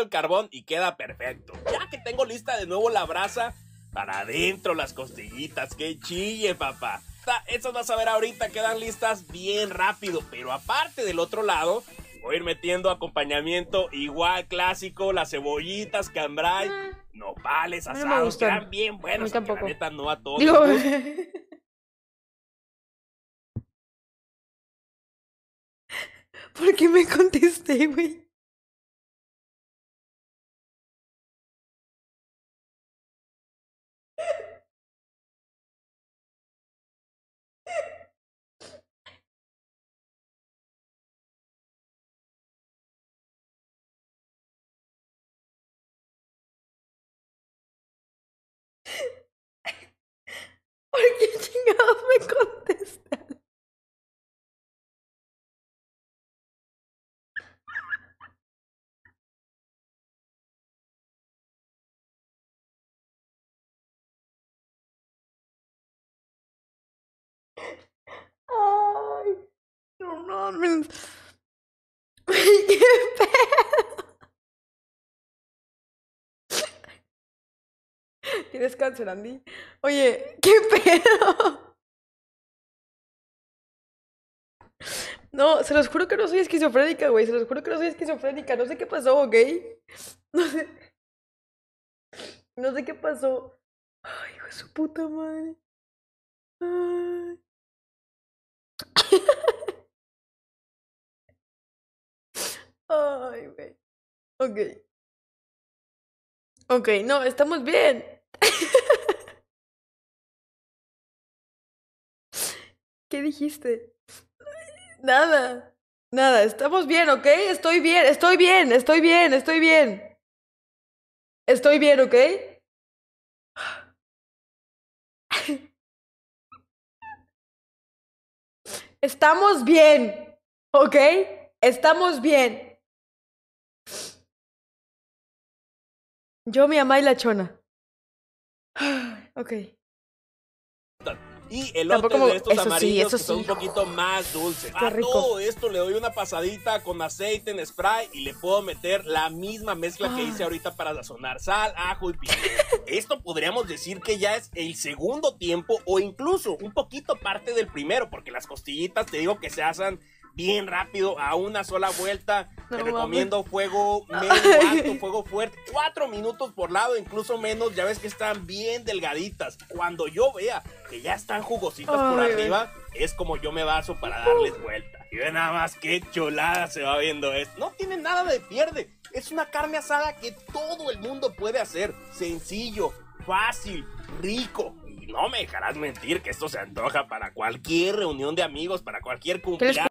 el carbón y queda perfecto. Ya que tengo lista de nuevo la brasa, para adentro las costillitas, que chille, papá. Ah, Estas vas a ver ahorita, quedan listas bien rápido, pero aparte del otro lado, voy a ir metiendo acompañamiento igual clásico, las cebollitas, cambray, ah. nopales, asados, no bien buenos, no a todos. ¿Por qué me contesté, güey? ¿Qué pedo? Tienes cáncer, Andy. Oye, ¿qué pedo? No, se los juro que no soy esquizofrénica, güey. Se los juro que no soy esquizofrénica. No sé qué pasó, ¿ok? No sé. No sé qué pasó. Ay, hijo de su puta madre. Ay. Ay, güey. Ok. Ok, no, estamos bien. ¿Qué dijiste? Nada. Nada, estamos bien, ¿ok? Estoy bien, estoy bien, estoy bien, estoy bien. Estoy bien, ¿ok? Estamos bien, ¿ok? Estamos bien. Yo, mi mamá y la chona. ok. Y el otro de estos amarillos son un poquito más dulces. a todo esto le doy una pasadita con aceite en spray y le puedo meter la misma mezcla que hice ah. ahorita para sazonar sal, ajo y pimienta. esto podríamos decir que ya es el segundo tiempo o incluso un poquito parte del primero, porque las costillitas te digo que se hacen bien rápido a una sola vuelta te recomiendo fuego medio alto, fuego fuerte, cuatro minutos por lado, incluso menos. Ya ves que están bien delgaditas. Cuando yo vea que ya están jugositas por arriba, es como yo me baso para darles vuelta. Y ve nada más qué cholada se va viendo esto. No tiene nada de pierde. Es una carne asada que todo el mundo puede hacer. Sencillo, fácil, rico Y no me dejarás mentir que esto se antoja para cualquier reunión de amigos, para cualquier cumpleaños.